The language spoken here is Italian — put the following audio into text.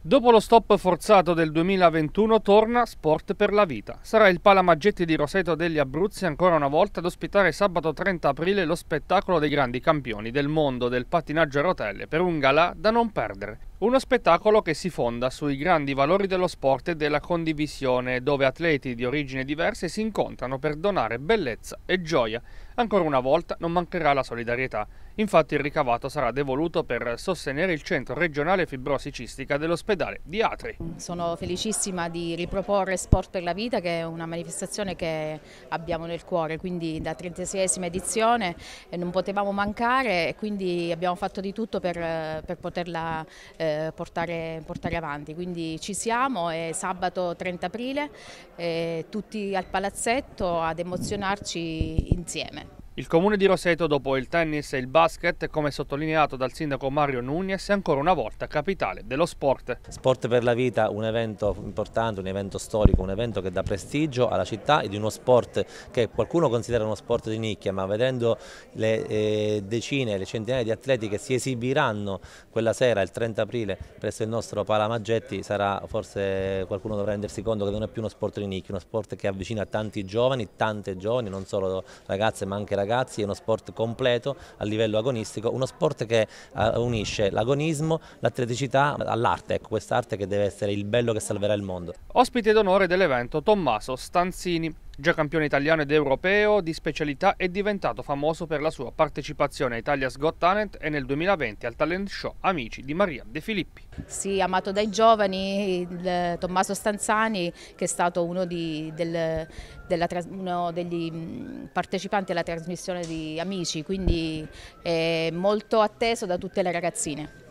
Dopo lo stop forzato del 2021 torna Sport per la Vita. Sarà il Palamaggetti di Roseto degli Abruzzi ancora una volta ad ospitare sabato 30 aprile lo spettacolo dei grandi campioni del mondo del pattinaggio a rotelle per un galà da non perdere. Uno spettacolo che si fonda sui grandi valori dello sport e della condivisione, dove atleti di origini diverse si incontrano per donare bellezza e gioia. Ancora una volta non mancherà la solidarietà. Infatti il ricavato sarà devoluto per sostenere il centro regionale fibrosi cistica dell'ospedale di Atri. Sono felicissima di riproporre Sport per la Vita, che è una manifestazione che abbiamo nel cuore, quindi da 36esima edizione eh, non potevamo mancare e quindi abbiamo fatto di tutto per, eh, per poterla eh, eh, portare, portare, avanti. Quindi ci siamo, è sabato 30 aprile, eh, tutti al palazzetto ad emozionarci insieme. Il comune di Roseto, dopo il tennis e il basket, come sottolineato dal sindaco Mario Nunez, è ancora una volta capitale dello sport. Sport per la vita, un evento importante, un evento storico, un evento che dà prestigio alla città e di uno sport che qualcuno considera uno sport di nicchia, ma vedendo le eh, decine, le centinaia di atleti che si esibiranno quella sera, il 30 aprile, presso il nostro Palamaggetti, sarà forse qualcuno dovrà rendersi conto che non è più uno sport di nicchia, uno sport che avvicina tanti giovani, tante giovani, non solo ragazze ma anche ragazze ragazzi, è uno sport completo a livello agonistico, uno sport che eh, unisce l'agonismo, l'atleticità all'arte, ecco, quest'arte che deve essere il bello che salverà il mondo. Ospite d'onore dell'evento Tommaso Stanzini. Già campione italiano ed europeo di specialità è diventato famoso per la sua partecipazione a Italia's Got Talent e nel 2020 al talent show Amici di Maria De Filippi. Sì, amato dai giovani, Tommaso Stanzani che è stato uno, di, del, della, uno, degli mm, partecipanti alla trasmissione di Amici, quindi è molto atteso da tutte le ragazzine.